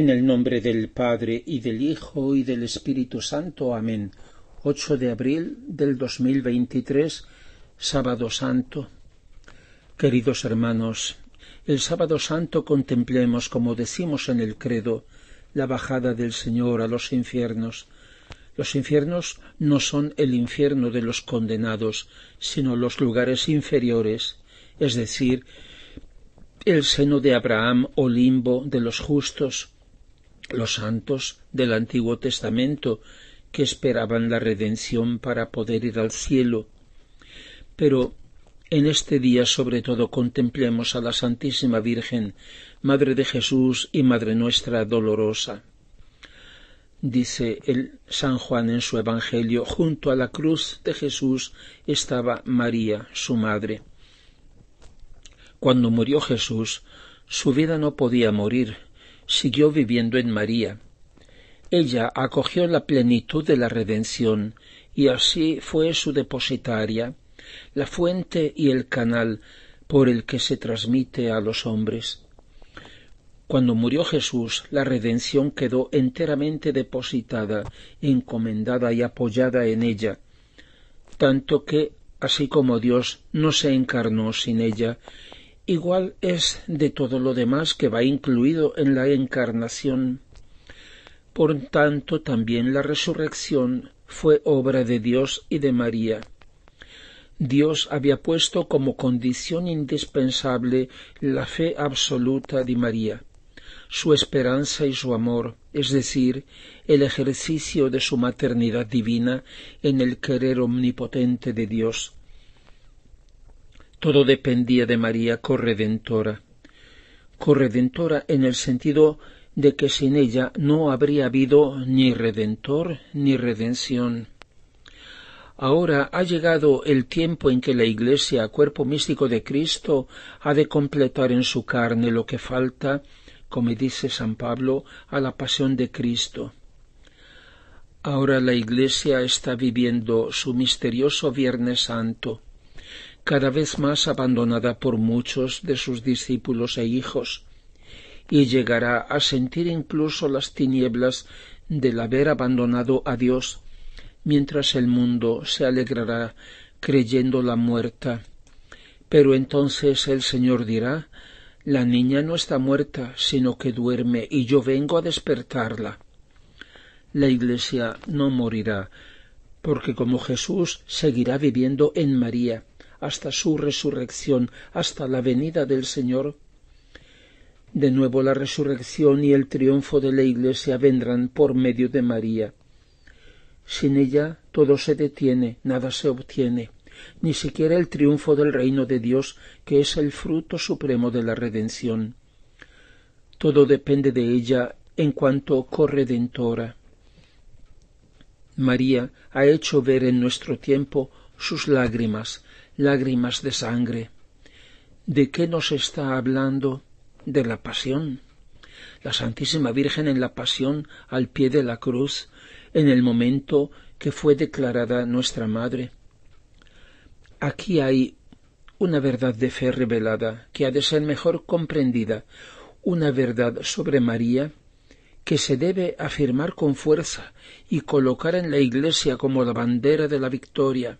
En el nombre del Padre y del Hijo y del Espíritu Santo. Amén. 8 de abril del 2023, sábado santo. Queridos hermanos, el sábado santo contemplemos, como decimos en el credo, la bajada del Señor a los infiernos. Los infiernos no son el infierno de los condenados, sino los lugares inferiores, es decir, el seno de Abraham o limbo de los justos, los santos del Antiguo Testamento que esperaban la redención para poder ir al cielo. Pero en este día sobre todo contemplemos a la Santísima Virgen, Madre de Jesús y Madre nuestra dolorosa. Dice el San Juan en su Evangelio, junto a la cruz de Jesús estaba María, su madre. Cuando murió Jesús, su vida no podía morir, siguió viviendo en María. Ella acogió la plenitud de la redención y así fue su depositaria, la fuente y el canal por el que se transmite a los hombres. Cuando murió Jesús, la redención quedó enteramente depositada, encomendada y apoyada en ella, tanto que, así como Dios no se encarnó sin ella, igual es de todo lo demás que va incluido en la encarnación. Por tanto, también la resurrección fue obra de Dios y de María. Dios había puesto como condición indispensable la fe absoluta de María, su esperanza y su amor, es decir, el ejercicio de su maternidad divina en el querer omnipotente de Dios todo dependía de María corredentora. Corredentora en el sentido de que sin ella no habría habido ni redentor ni redención. Ahora ha llegado el tiempo en que la Iglesia, cuerpo místico de Cristo, ha de completar en su carne lo que falta, como dice San Pablo, a la pasión de Cristo. Ahora la Iglesia está viviendo su misterioso Viernes Santo cada vez más abandonada por muchos de sus discípulos e hijos, y llegará a sentir incluso las tinieblas del haber abandonado a Dios, mientras el mundo se alegrará creyéndola muerta. Pero entonces el Señor dirá La niña no está muerta, sino que duerme, y yo vengo a despertarla. La Iglesia no morirá, porque como Jesús seguirá viviendo en María, hasta su resurrección, hasta la venida del Señor. De nuevo la resurrección y el triunfo de la Iglesia vendrán por medio de María. Sin ella todo se detiene, nada se obtiene, ni siquiera el triunfo del reino de Dios, que es el fruto supremo de la redención. Todo depende de ella en cuanto corredentora. María ha hecho ver en nuestro tiempo sus lágrimas, lágrimas de sangre. ¿De qué nos está hablando? De la pasión. La Santísima Virgen en la pasión al pie de la cruz, en el momento que fue declarada nuestra Madre. Aquí hay una verdad de fe revelada que ha de ser mejor comprendida, una verdad sobre María que se debe afirmar con fuerza y colocar en la Iglesia como la bandera de la victoria.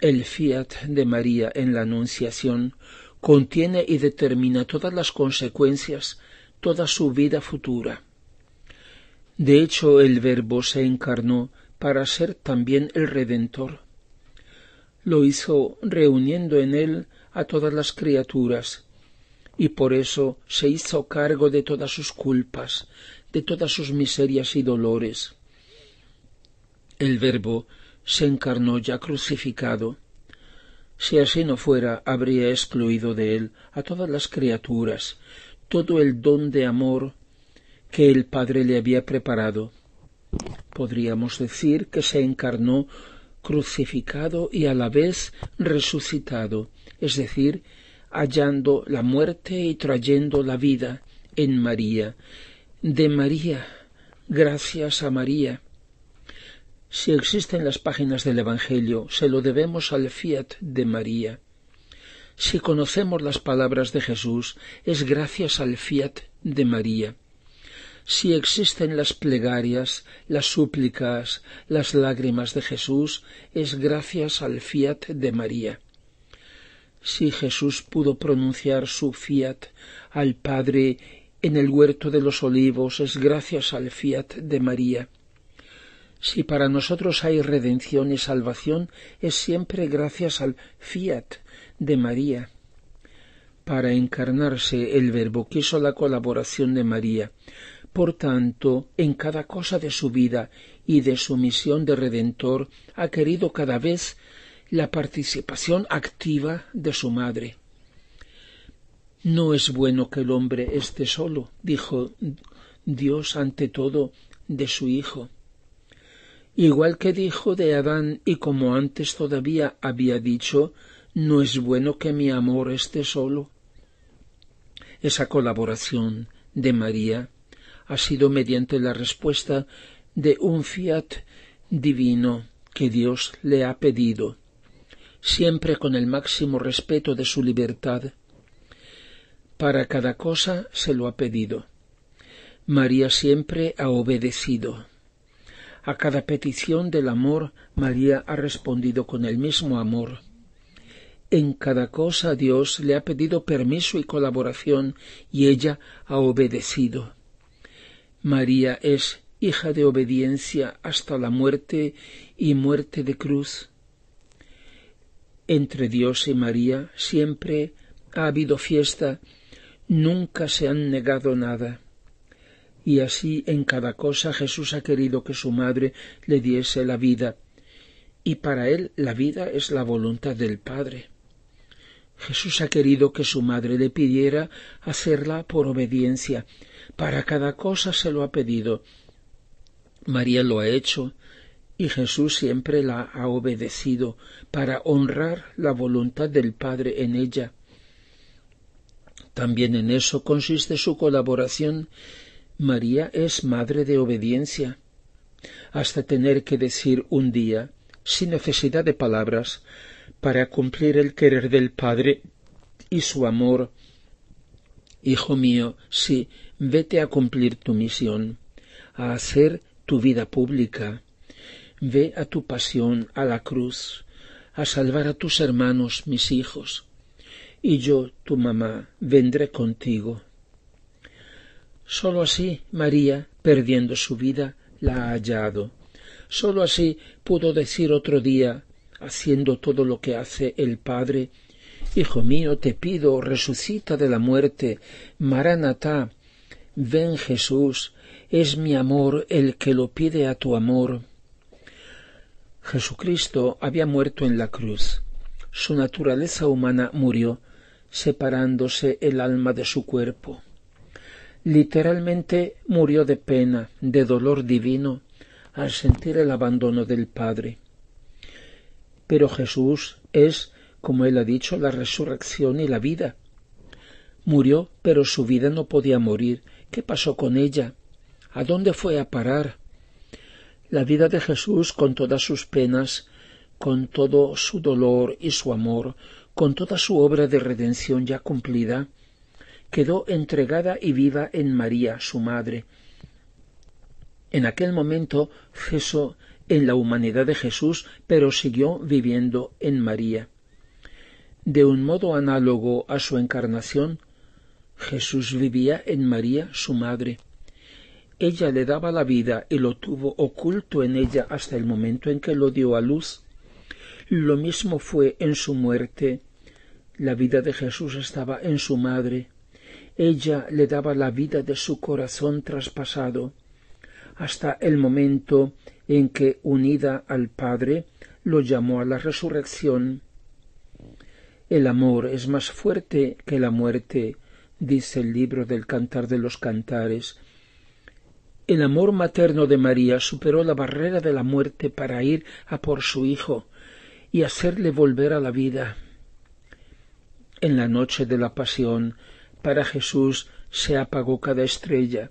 El fiat de María en la Anunciación contiene y determina todas las consecuencias, toda su vida futura. De hecho, el Verbo se encarnó para ser también el Redentor. Lo hizo reuniendo en él a todas las criaturas, y por eso se hizo cargo de todas sus culpas, de todas sus miserias y dolores. El Verbo se encarnó ya crucificado. Si así no fuera, habría excluido de él a todas las criaturas todo el don de amor que el Padre le había preparado. Podríamos decir que se encarnó crucificado y a la vez resucitado, es decir, hallando la muerte y trayendo la vida en María. De María, gracias a María, si existen las páginas del Evangelio, se lo debemos al fiat de María. Si conocemos las palabras de Jesús, es gracias al fiat de María. Si existen las plegarias, las súplicas, las lágrimas de Jesús, es gracias al fiat de María. Si Jesús pudo pronunciar su fiat al Padre en el huerto de los olivos, es gracias al fiat de María si para nosotros hay redención y salvación, es siempre gracias al fiat de María. Para encarnarse el Verbo quiso la colaboración de María. Por tanto, en cada cosa de su vida y de su misión de Redentor ha querido cada vez la participación activa de su madre. No es bueno que el hombre esté solo, dijo Dios ante todo de su Hijo igual que dijo de Adán y como antes todavía había dicho, no es bueno que mi amor esté solo. Esa colaboración de María ha sido mediante la respuesta de un fiat divino que Dios le ha pedido, siempre con el máximo respeto de su libertad. Para cada cosa se lo ha pedido. María siempre ha obedecido. A cada petición del amor, María ha respondido con el mismo amor. En cada cosa Dios le ha pedido permiso y colaboración y ella ha obedecido. María es hija de obediencia hasta la muerte y muerte de cruz. Entre Dios y María siempre ha habido fiesta, nunca se han negado nada y así en cada cosa Jesús ha querido que su madre le diese la vida, y para él la vida es la voluntad del Padre. Jesús ha querido que su madre le pidiera hacerla por obediencia. Para cada cosa se lo ha pedido. María lo ha hecho y Jesús siempre la ha obedecido para honrar la voluntad del Padre en ella. También en eso consiste su colaboración María es madre de obediencia, hasta tener que decir un día, sin necesidad de palabras, para cumplir el querer del Padre y su amor, Hijo mío, sí, vete a cumplir tu misión, a hacer tu vida pública. Ve a tu pasión, a la cruz, a salvar a tus hermanos, mis hijos. Y yo, tu mamá, vendré contigo Sólo así María, perdiendo su vida, la ha hallado. Sólo así pudo decir otro día, haciendo todo lo que hace el Padre, Hijo mío, te pido, resucita de la muerte, Maranatá, ven Jesús, es mi amor el que lo pide a tu amor. Jesucristo había muerto en la cruz. Su naturaleza humana murió, separándose el alma de su cuerpo literalmente murió de pena, de dolor divino, al sentir el abandono del Padre. Pero Jesús es, como él ha dicho, la resurrección y la vida. Murió, pero su vida no podía morir. ¿Qué pasó con ella? ¿A dónde fue a parar? La vida de Jesús, con todas sus penas, con todo su dolor y su amor, con toda su obra de redención ya cumplida, quedó entregada y viva en María, su madre. En aquel momento cesó en la humanidad de Jesús, pero siguió viviendo en María. De un modo análogo a su encarnación, Jesús vivía en María, su madre. Ella le daba la vida y lo tuvo oculto en ella hasta el momento en que lo dio a luz. Lo mismo fue en su muerte. La vida de Jesús estaba en su madre ella le daba la vida de su corazón traspasado, hasta el momento en que, unida al Padre, lo llamó a la resurrección. El amor es más fuerte que la muerte, dice el libro del Cantar de los Cantares. El amor materno de María superó la barrera de la muerte para ir a por su hijo y hacerle volver a la vida. En la noche de la pasión, para Jesús se apagó cada estrella,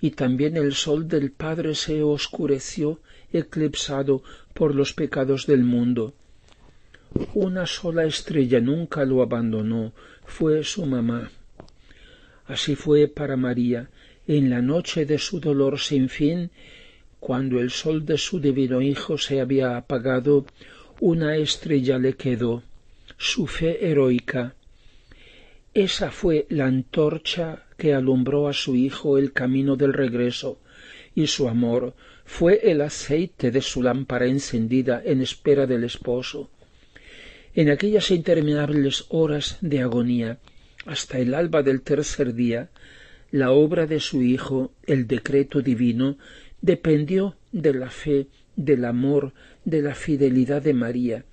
y también el sol del Padre se oscureció, eclipsado por los pecados del mundo. Una sola estrella nunca lo abandonó, fue su mamá. Así fue para María, en la noche de su dolor sin fin, cuando el sol de su divino Hijo se había apagado, una estrella le quedó, su fe heroica, esa fue la antorcha que alumbró a su hijo el camino del regreso, y su amor fue el aceite de su lámpara encendida en espera del esposo. En aquellas interminables horas de agonía, hasta el alba del tercer día, la obra de su hijo, el decreto divino, dependió de la fe, del amor, de la fidelidad de María.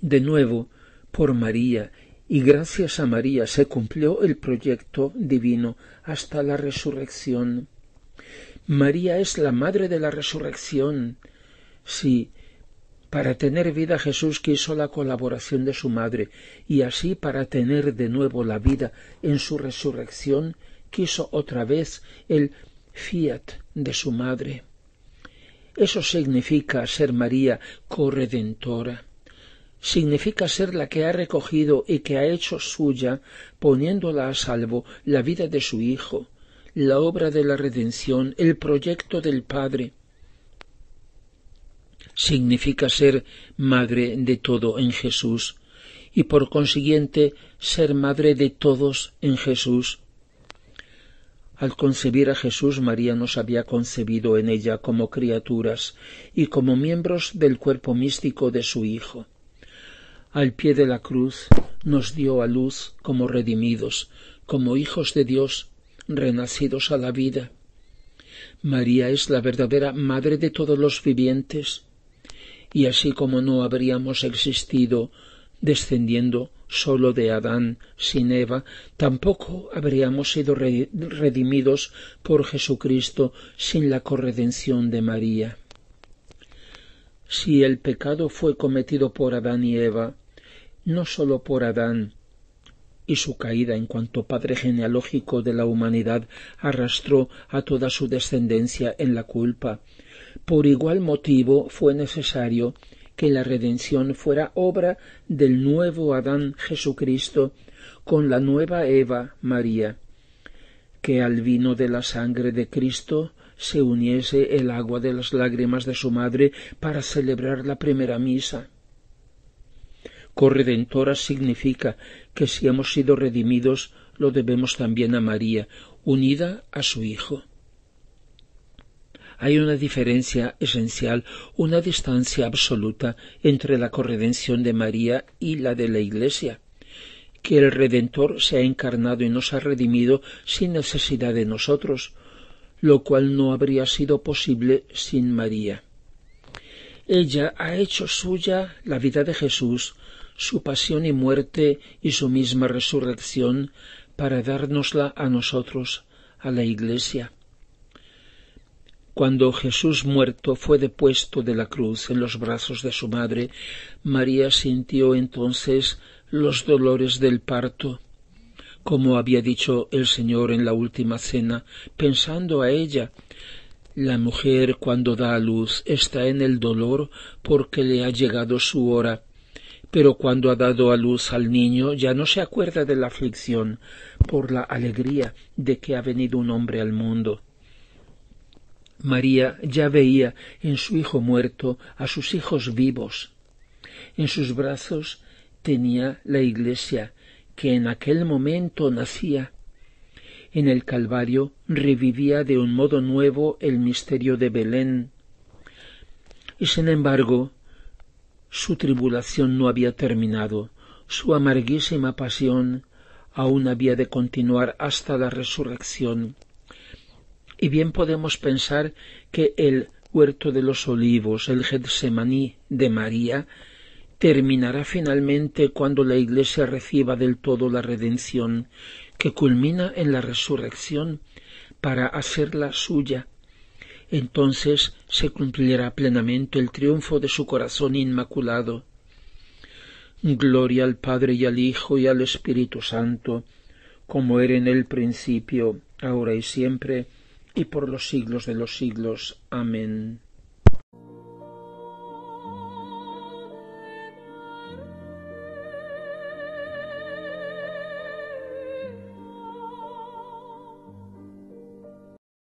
De nuevo, por María y gracias a María se cumplió el proyecto divino hasta la resurrección. María es la madre de la resurrección. Sí, para tener vida Jesús quiso la colaboración de su madre, y así para tener de nuevo la vida en su resurrección quiso otra vez el fiat de su madre. Eso significa ser María corredentora significa ser la que ha recogido y que ha hecho suya, poniéndola a salvo, la vida de su Hijo, la obra de la redención, el proyecto del Padre. Significa ser madre de todo en Jesús y por consiguiente ser madre de todos en Jesús. Al concebir a Jesús, María nos había concebido en ella como criaturas y como miembros del cuerpo místico de su Hijo al pie de la cruz nos dio a luz como redimidos, como hijos de Dios, renacidos a la vida. María es la verdadera madre de todos los vivientes, y así como no habríamos existido descendiendo sólo de Adán sin Eva, tampoco habríamos sido redimidos por Jesucristo sin la corredención de María. Si el pecado fue cometido por Adán y Eva, no sólo por Adán y su caída en cuanto padre genealógico de la humanidad arrastró a toda su descendencia en la culpa. Por igual motivo fue necesario que la redención fuera obra del nuevo Adán Jesucristo con la nueva Eva María, que al vino de la sangre de Cristo se uniese el agua de las lágrimas de su madre para celebrar la primera misa corredentora significa que si hemos sido redimidos lo debemos también a María, unida a su Hijo. Hay una diferencia esencial, una distancia absoluta entre la corredención de María y la de la Iglesia que el Redentor se ha encarnado y nos ha redimido sin necesidad de nosotros, lo cual no habría sido posible sin María. Ella ha hecho suya la vida de Jesús, su pasión y muerte y su misma resurrección para dárnosla a nosotros, a la Iglesia. Cuando Jesús muerto fue depuesto de la cruz en los brazos de su madre, María sintió entonces los dolores del parto, como había dicho el Señor en la última cena, pensando a ella, la mujer cuando da a luz está en el dolor porque le ha llegado su hora, pero cuando ha dado a luz al niño ya no se acuerda de la aflicción por la alegría de que ha venido un hombre al mundo. María ya veía en su hijo muerto a sus hijos vivos. En sus brazos tenía la iglesia que en aquel momento nacía. En el Calvario revivía de un modo nuevo el misterio de Belén. Y sin embargo, su tribulación no había terminado, su amarguísima pasión aún había de continuar hasta la resurrección. Y bien podemos pensar que el huerto de los olivos, el Getsemaní de María, terminará finalmente cuando la Iglesia reciba del todo la redención, que culmina en la resurrección, para hacerla suya entonces se cumplirá plenamente el triunfo de su corazón inmaculado. Gloria al Padre y al Hijo y al Espíritu Santo, como era en el principio, ahora y siempre, y por los siglos de los siglos. Amén.